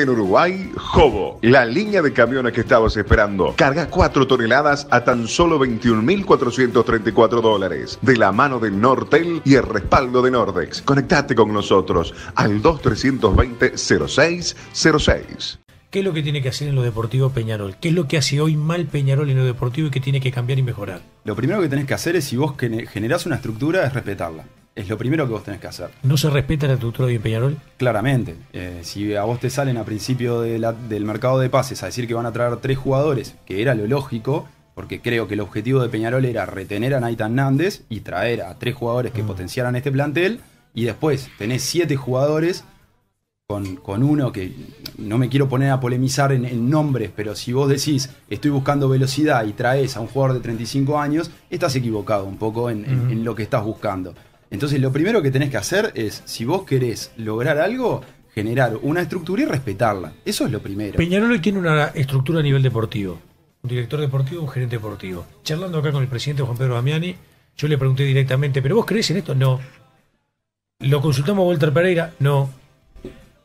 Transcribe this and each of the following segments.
en Uruguay, Jobo. La línea de camiones que estabas esperando. Carga 4 toneladas a tan solo 21.434 dólares. De la mano de Nortel y el respaldo de Nordex. Conectate con nosotros al 2320-0606. ¿Qué es lo que tiene que hacer en lo deportivo Peñarol? ¿Qué es lo que hace hoy mal Peñarol en lo deportivo y que tiene que cambiar y mejorar? Lo primero que tenés que hacer es, si vos generás una estructura, es respetarla es lo primero que vos tenés que hacer. ¿No se respeta la estructura de Peñarol? Claramente. Eh, si a vos te salen a principio del mercado de pases a decir que van a traer tres jugadores, que era lo lógico, porque creo que el objetivo de Peñarol era retener a Naitan Nández y traer a tres jugadores que mm. potenciaran este plantel, y después tenés siete jugadores con, uno que no me quiero poner a polemizar en, nombres, pero si vos decís estoy buscando velocidad y traes a un jugador de 35 años, estás equivocado un poco en mm. lo que estás buscando. Entonces lo primero que tenés que hacer es, si vos querés lograr algo, generar una estructura y respetarla. Eso es lo primero. Peñarol tiene una estructura a nivel deportivo. Un director deportivo, un gerente deportivo. Charlando acá con el presidente Juan Pedro Damiani, yo le pregunté directamente, ¿pero vos crees en esto? No. ¿Lo consultamos a Walter Pereira? No.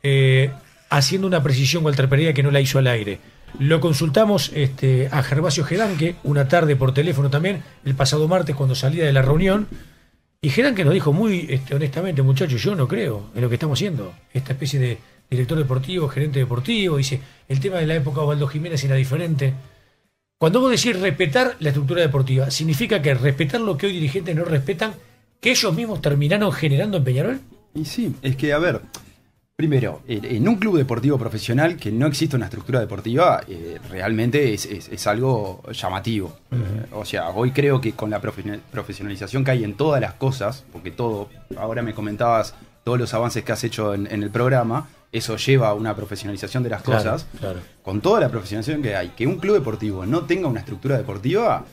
Eh, haciendo una precisión Walter Pereira que no la hizo al aire. Lo consultamos este, a Gervasio Geranque, una tarde por teléfono también, el pasado martes cuando salía de la reunión y Gerán que nos dijo muy este, honestamente, muchachos, yo no creo en lo que estamos haciendo. Esta especie de director deportivo, gerente deportivo, dice, el tema de la época de Osvaldo Jiménez era diferente. Cuando vos decís respetar la estructura deportiva, ¿significa que respetar lo que hoy dirigentes no respetan, que ellos mismos terminaron generando en Peñarol? Y sí, es que, a ver, Primero, en un club deportivo profesional que no existe una estructura deportiva, eh, realmente es, algo llamativo. o sea, hoy creo que con la profesionalización que hay en todas las cosas, porque todo, ahora me comentabas todos los avances que has hecho en, el programa, eso lleva a una profesionalización de las cosas. Con toda la profesionalización que hay, que un club deportivo no tenga una estructura deportiva,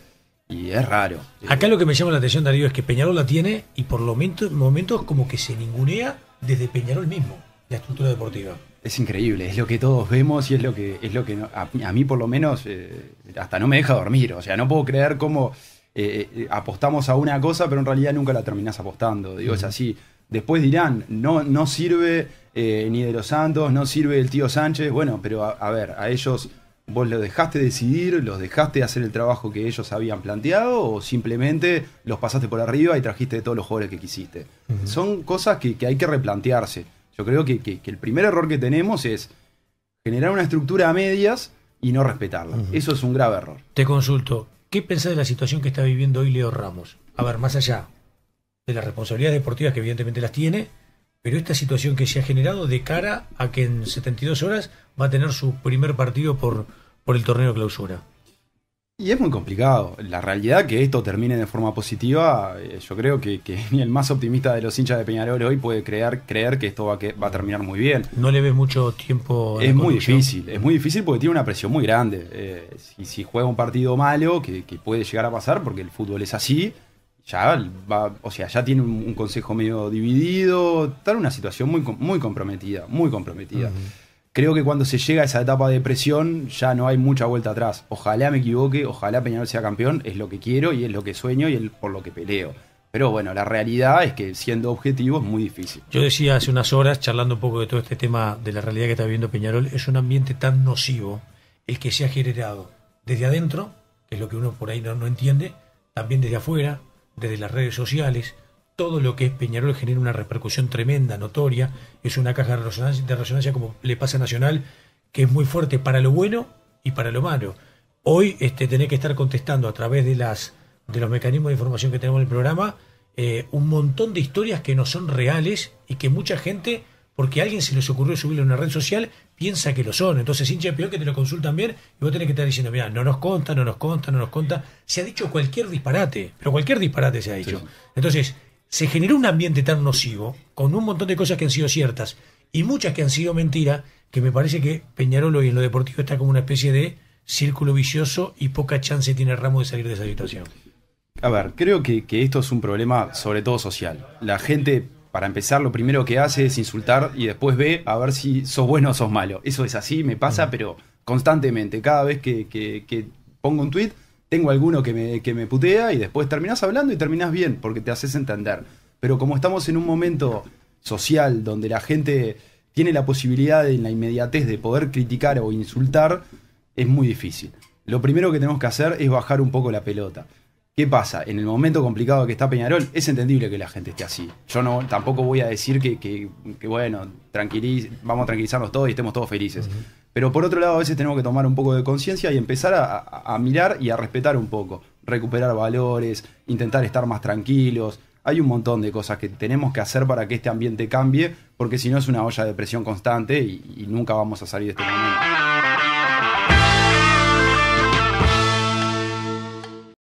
y es raro. Acá lo que me llama la atención, Darío, es que Peñarol la tiene y por momentos como que se ningunea desde Peñarol mismo estructura deportiva. Es increíble, es lo que todos vemos y es lo que, es lo que a, mí por lo menos eh, hasta no me deja dormir. O sea, no puedo creer cómo eh, eh, apostamos a una cosa, pero en realidad nunca la terminás apostando. Digo, es así. Después dirán, no, no sirve ni de los Santos, no sirve el tío Sánchez. Bueno, pero a, ver, a ellos vos los dejaste decidir, los dejaste hacer el trabajo que ellos habían planteado o simplemente los pasaste por arriba y trajiste todos los jugadores que quisiste. Son cosas que hay que replantearse. Yo creo que, el primer error que tenemos es generar una estructura a medias y no respetarla. Eso es un grave error. Te consulto, ¿qué pensás de la situación que está viviendo hoy Leo Ramos? A ver, más allá de las responsabilidades deportivas que evidentemente las tiene, pero esta situación que se ha generado de cara a que en 72 horas va a tener su primer partido por, por el torneo clausura. Y es muy complicado. La realidad que esto termine de forma positiva, eh, yo creo que, ni el más optimista de los hinchas de Peñarol hoy puede creer, creer que esto va, que, va a terminar muy bien. No le ves mucho tiempo. Es muy difícil, es muy difícil porque tiene una presión muy grande. Eh, si, juega un partido malo, que, puede llegar a pasar porque el fútbol es así, ya o sea, ya tiene un, consejo medio dividido, está en una situación muy, muy comprometida, muy comprometida creo que cuando se llega a esa etapa de presión ya no hay mucha vuelta atrás. Ojalá me equivoque, ojalá Peñarol sea campeón, es lo que quiero y es lo que sueño y es por lo que peleo. Pero bueno, la realidad es que siendo objetivo es muy difícil. Yo decía hace unas horas, charlando un poco de todo este tema de la realidad que está viviendo Peñarol, es un ambiente tan nocivo el que se ha generado desde adentro, que es lo que uno por ahí no, no entiende, también desde afuera, desde las redes sociales, todo lo que es Peñarol genera una repercusión tremenda, notoria. Es una caja de resonancia, como le pasa a Nacional, que es muy fuerte para lo bueno y para lo malo. Hoy este, tenés que estar contestando a través de, las, de los mecanismos de información que tenemos en el programa eh, un montón de historias que no son reales y que mucha gente, porque a alguien se les ocurrió subirlo en una red social, piensa que lo son. Entonces, sin peor que te lo consultan bien y vos tenés que estar diciendo, mira, no nos conta, no nos conta, no nos conta. Se ha dicho cualquier disparate, pero cualquier disparate se ha dicho. Entonces, se generó un ambiente tan nocivo, con un montón de cosas que han sido ciertas y muchas que han sido mentiras, que me parece que Peñarol y en lo deportivo está como una especie de círculo vicioso y poca chance tiene Ramos de salir de esa situación. A ver, creo que, esto es un problema sobre todo social. La gente, para empezar, lo primero que hace es insultar y después ve a ver si sos bueno o sos malo. Eso es así, me pasa, pero constantemente. Cada vez que, que pongo un tweet tengo alguno que me, putea y después terminás hablando y terminás bien porque te haces entender. Pero como estamos en un momento social donde la gente tiene la posibilidad en la inmediatez de poder criticar o insultar, es muy difícil. Lo primero que tenemos que hacer es bajar un poco la pelota. ¿Qué pasa? En el momento complicado que está Peñarol, es entendible que la gente esté así. Yo no, tampoco voy a decir que, bueno, vamos a tranquilizarnos todos y estemos todos felices. Pero por otro lado, a veces tenemos que tomar un poco de conciencia y empezar a, mirar y a respetar un poco. Recuperar valores, intentar estar más tranquilos. Hay un montón de cosas que tenemos que hacer para que este ambiente cambie, porque si no es una olla de presión constante y, y nunca vamos a salir de este momento.